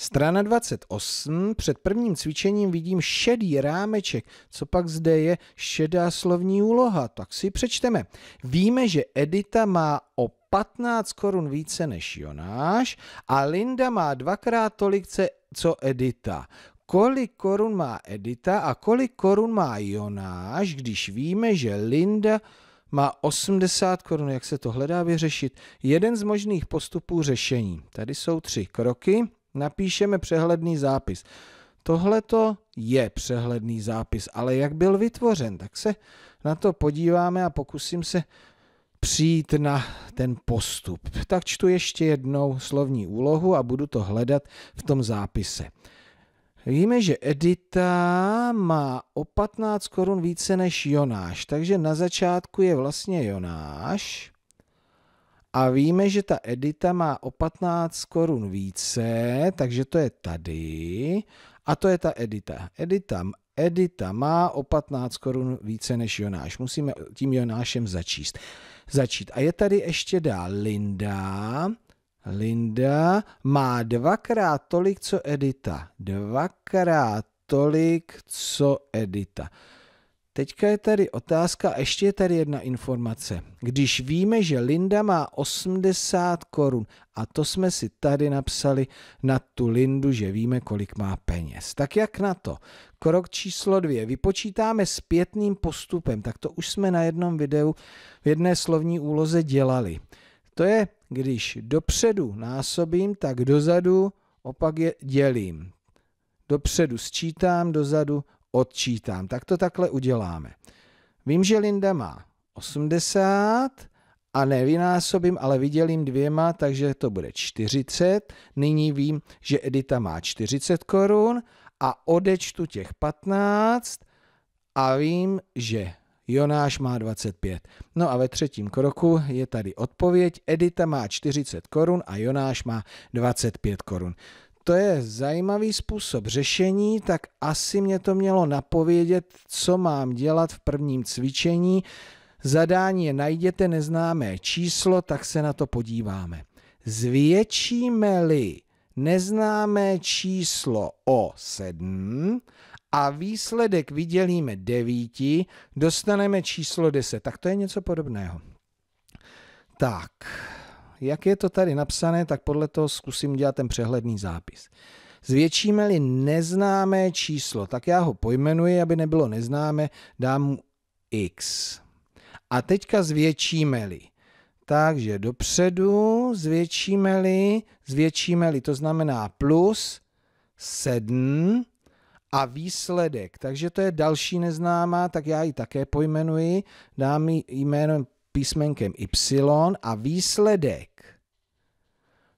Strana 28, před prvním cvičením vidím šedý rámeček. Co pak zde je šedá slovní úloha? Tak si přečteme. Víme, že Edita má o 15 korun více než Jonáš a Linda má dvakrát tolik co Edita. Kolik korun má Edita a kolik korun má Jonáš, když víme, že Linda má 80 korun. Jak se to hledá vyřešit? Jeden z možných postupů řešení. Tady jsou tři kroky. Napíšeme přehledný zápis. Tohleto je přehledný zápis, ale jak byl vytvořen, tak se na to podíváme a pokusím se přijít na ten postup. Tak čtu ještě jednou slovní úlohu a budu to hledat v tom zápise. Víme, že Edita má o 15 korun více než Jonáš, takže na začátku je vlastně Jonáš a víme, že ta edita má o 15 korun více, takže to je tady a to je ta edita. Edita, edita má o 15 korun více než Jonáš. Musíme tím Jonášem začíst, začít. A je tady ještě dál Linda. Linda má dvakrát tolik, co Edita. Dvakrát tolik, co Edita. Teďka je tady otázka, ještě je tady jedna informace. Když víme, že Linda má 80 korun a to jsme si tady napsali na tu Lindu, že víme, kolik má peněz. Tak jak na to? Krok číslo dvě. Vypočítáme zpětným postupem. Tak to už jsme na jednom videu v jedné slovní úloze dělali. To je, když dopředu násobím, tak dozadu opak je dělím. Dopředu sčítám, dozadu odčítám. Tak to takhle uděláme. Vím, že Linda má 80 a nevynásobím, ale vydělím dvěma, takže to bude 40. Nyní vím, že Edita má 40 korun a odečtu těch 15 a vím, že Jonáš má 25. No a ve třetím kroku je tady odpověď. Edita má 40 korun a Jonáš má 25 korun to je zajímavý způsob řešení, tak asi mě to mělo napovědět, co mám dělat v prvním cvičení. Zadání je najděte neznámé číslo, tak se na to podíváme. Zvětšíme-li neznámé číslo o 7 a výsledek vydělíme 9, dostaneme číslo 10. Tak to je něco podobného. Tak, jak je to tady napsané, tak podle toho zkusím dělat ten přehledný zápis. Zvětšíme-li neznámé číslo, tak já ho pojmenuji, aby nebylo neznámé, dám mu x. A teďka zvětšíme-li. Takže dopředu zvětšíme-li, zvětšíme-li, to znamená plus 7 a výsledek. Takže to je další neznámá, tak já ji také pojmenuji, dám ji jménem písmenkem y a výsledek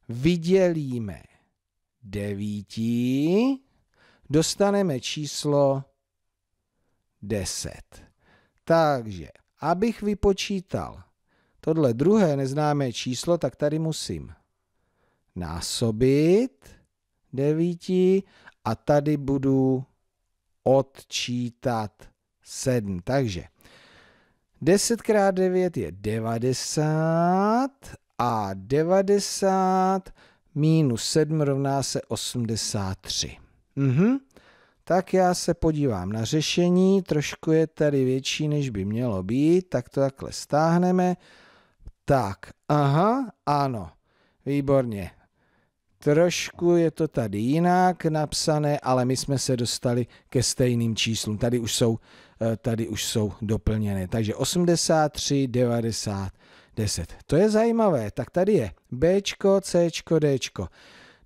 vydělíme devítí, dostaneme číslo 10. Takže, abych vypočítal tohle druhé neznámé číslo, tak tady musím násobit 9 a tady budu odčítat 7. Takže 10 x 9 je 90 a 90 minus 7 rovná se 83. Mhm. Tak já se podívám na řešení, trošku je tady větší, než by mělo být, tak to takhle stáhneme. Tak, aha, ano, výborně. Trošku je to tady jinak napsané, ale my jsme se dostali ke stejným číslům. Tady už jsou, eh, tady už jsou doplněné. Takže 83, 90, 10. To je zajímavé, tak tady je B, C, D.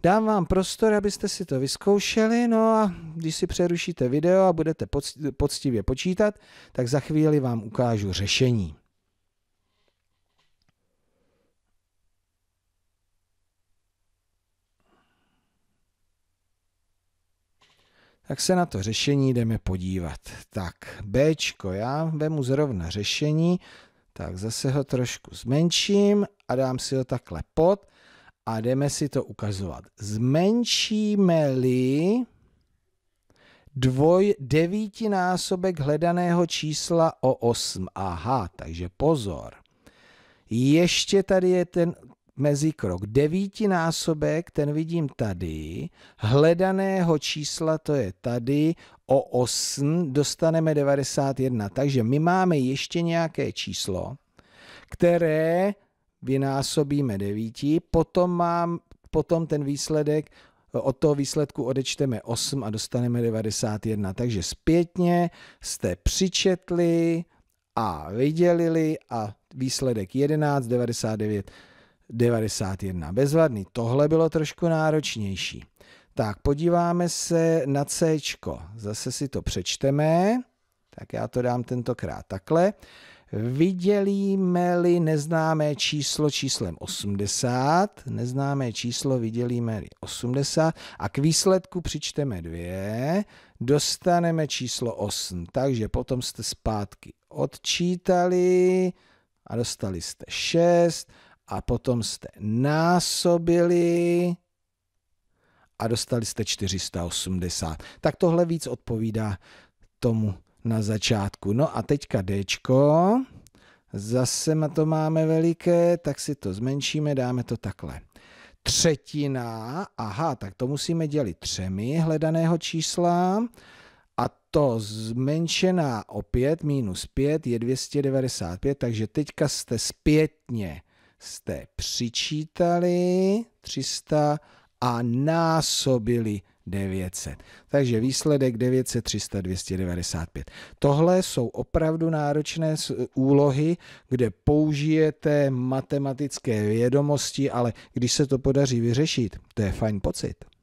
Dám vám prostor, abyste si to vyzkoušeli, no a když si přerušíte video a budete poctivě počítat, tak za chvíli vám ukážu řešení. Tak se na to řešení jdeme podívat. Tak, B, já vemu zrovna řešení, tak zase ho trošku zmenším a dám si ho takhle pod a jdeme si to ukazovat. Zmenšíme-li dvoj devítinásobek hledaného čísla o 8. Aha, takže pozor. Ještě tady je ten mezi krok. Devítinásobek, ten vidím tady, hledaného čísla, to je tady, o 8 dostaneme 91. Takže my máme ještě nějaké číslo, které vynásobíme 9, potom, mám, potom ten výsledek od toho výsledku odečteme 8 a dostaneme 91. Takže zpětně jste přičetli a vydělili a výsledek 99, 91. Bezvadný, tohle bylo trošku náročnější. Tak, podíváme se na C. Zase si to přečteme. Tak já to dám tentokrát takhle. vidělíme li neznámé číslo číslem 80, neznámé číslo vidělíme li 80 a k výsledku přičteme 2, dostaneme číslo 8. Takže potom jste zpátky odčítali a dostali jste 6 a potom jste násobili a dostali jste 480. Tak tohle víc odpovídá tomu na začátku. No a teďka Dčko. Zase to máme veliké, tak si to zmenšíme, dáme to takhle. Třetina, aha, tak to musíme dělit třemi hledaného čísla. A to zmenšená opět minus 5 je 295, takže teďka jste zpětně jste přičítali 300 a násobili 900. Takže výsledek 900, 300, 295. Tohle jsou opravdu náročné e, úlohy, kde použijete matematické vědomosti, ale když se to podaří vyřešit, to je fajn pocit.